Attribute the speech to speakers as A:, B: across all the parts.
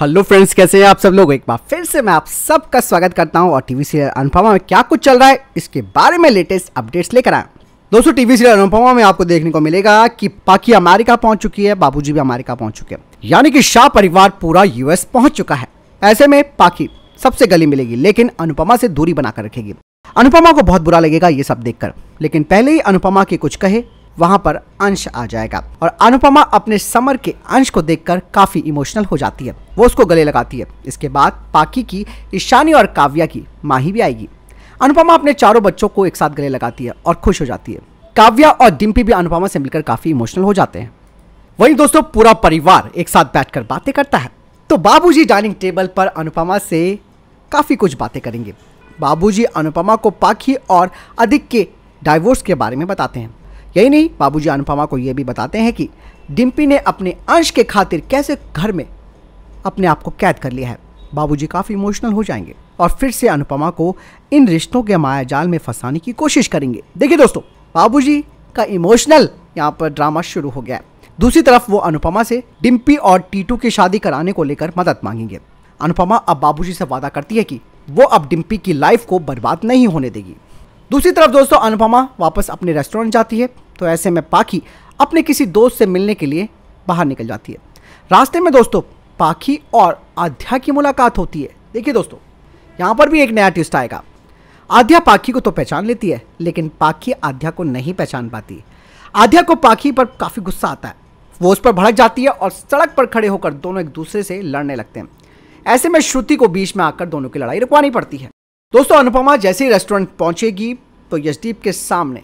A: hello friends कैसे हैं आप सब लोग एक बार फिर से मैं आप सबका स्वागत करता हूं और टीवी सीरियल अनुपमा में क्या कुछ चल रहा है इसके बारे में लेटेस्ट अपडेट्स लेकर आया दोस्तों टीवी सीरियल अनुपमा में आपको देखने को मिलेगा कि पाकी अमेरिका पहुंच चुकी है बाबूजी भी अमेरिका पहुंच चुके हैं यानी कि शाह परिवार पूरा यूएस पहुंच चुका है ऐसे में पाकि सबसे गली मिलेगी लेकिन अनुपमा से दूरी बनाकर रखेगी अनुपमा को बहुत बुरा लगेगा ये सब देखकर लेकिन पहले ही अनुपमा के कुछ कहे वहां पर अंश आ जाएगा और अनुपमा अपने समर के अंश को देखकर काफी इमोशनल हो जाती है वो उसको गले लगाती है इसके बाद पाकी की ईशानी और काव्या की माही भी आएगी अनुपमा अपने चारों बच्चों को एक साथ गले लगाती है और खुश हो जाती है काव्या और डिम्पी भी अनुपमा से मिलकर काफी इमोशनल हो जाते हैं वही दोस्तों पूरा परिवार एक साथ बैठकर बातें करता है तो बाबूजी डाइनिंग टेबल पर अनुपमा से काफी कुछ बातें करेंगे बाबूजी अनुपमा को पाखी और अधिक के डाइवोर्स के बारे में बताते हैं यही नहीं बाबूजी अनुपमा को यह भी बताते हैं कि डिम्पी ने अपने अंश के खातिर कैसे घर में अपने आप को कैद कर लिया है बाबूजी काफ़ी इमोशनल हो जाएंगे और फिर से अनुपमा को इन रिश्तों के माया जाल में फंसाने की कोशिश करेंगे देखिए दोस्तों बाबूजी का इमोशनल यहाँ पर ड्रामा शुरू हो गया है दूसरी तरफ वो अनुपमा से डिम्पी और टीटू की शादी कराने को लेकर मदद मांगेंगे अनुपमा अब बाबूजी से वादा करती है कि वो अब डिम्पी की लाइफ को बर्बाद नहीं होने देगी दूसरी तरफ दोस्तों अनुपमा वापस अपने रेस्टोरेंट जाती है तो ऐसे में पाखी अपने किसी दोस्त से मिलने के लिए बाहर निकल जाती है रास्ते में दोस्तों पाखी और आध्या की मुलाकात होती है देखिए दोस्तों यहाँ पर भी एक नया ट्विस्ट आएगा आध्या पाखी को तो पहचान लेती है लेकिन पाखी आध्या को नहीं पहचान पाती आध्या को पाखी पर काफ़ी गुस्सा आता है वो उस पर भड़क जाती है और सड़क पर खड़े होकर दोनों एक दूसरे से लड़ने लगते हैं ऐसे में श्रुति को बीच में आकर दोनों की लड़ाई रुकवानी पड़ती है दोस्तों अनुपमा जैसे ही रेस्टोरेंट पहुंचेगी तो यशदीप के सामने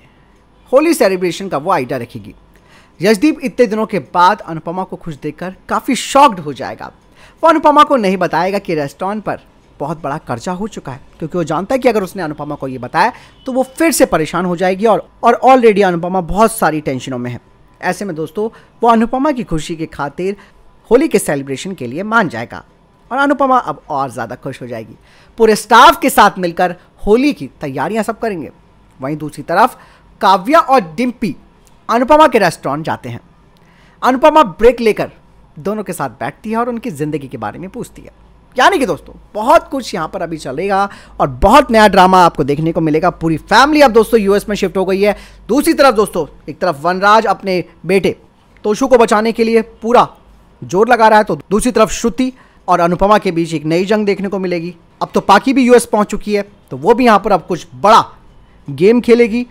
A: होली सेलिब्रेशन का वो आइडिया रखेगी यशदीप इतने दिनों के बाद अनुपमा को खुश देखकर काफ़ी शॉक्ड हो जाएगा वो अनुपमा को नहीं बताएगा कि रेस्टोरेंट पर बहुत बड़ा कर्जा हो चुका है क्योंकि वो जानता है कि अगर उसने अनुपमा को ये बताया तो वो फिर से परेशान हो जाएगी और और ऑलरेडी अनुपमा बहुत सारी टेंशनों में है ऐसे में दोस्तों वो अनुपमा की खुशी के खातिर होली के सेलिब्रेशन के लिए मान जाएगा और अनुपमा अब और ज़्यादा खुश हो जाएगी पूरे स्टाफ के साथ मिलकर होली की तैयारियां सब करेंगे वहीं दूसरी तरफ काव्या और डिम्पी अनुपमा के रेस्टोरेंट जाते हैं अनुपमा ब्रेक लेकर दोनों के साथ बैठती है और उनकी ज़िंदगी के बारे में पूछती है यानी कि दोस्तों बहुत कुछ यहाँ पर अभी चलेगा और बहुत नया ड्रामा आपको देखने को मिलेगा पूरी फैमिली अब दोस्तों यूएस में शिफ्ट हो गई है दूसरी तरफ दोस्तों एक तरफ वनराज अपने बेटे तोशु को बचाने के लिए पूरा जोर लगा रहा है तो दूसरी तरफ श्रुति और अनुपमा के बीच एक नई जंग देखने को मिलेगी अब तो पाकि भी यूएस पहुंच चुकी है तो वो भी यहाँ पर अब कुछ बड़ा गेम खेलेगी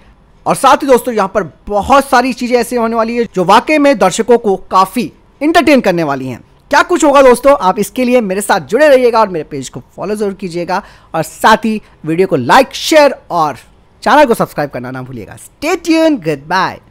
A: और साथ ही दोस्तों यहाँ पर बहुत सारी चीज़ें ऐसी होने वाली है जो वाकई में दर्शकों को काफ़ी इंटरटेन करने वाली हैं क्या कुछ होगा दोस्तों आप इसके लिए मेरे साथ जुड़े रहिएगा और मेरे पेज को फॉलो जरूर कीजिएगा और साथ ही वीडियो को लाइक शेयर और चैनल को सब्सक्राइब करना ना भूलिएगा स्टे गुड बाय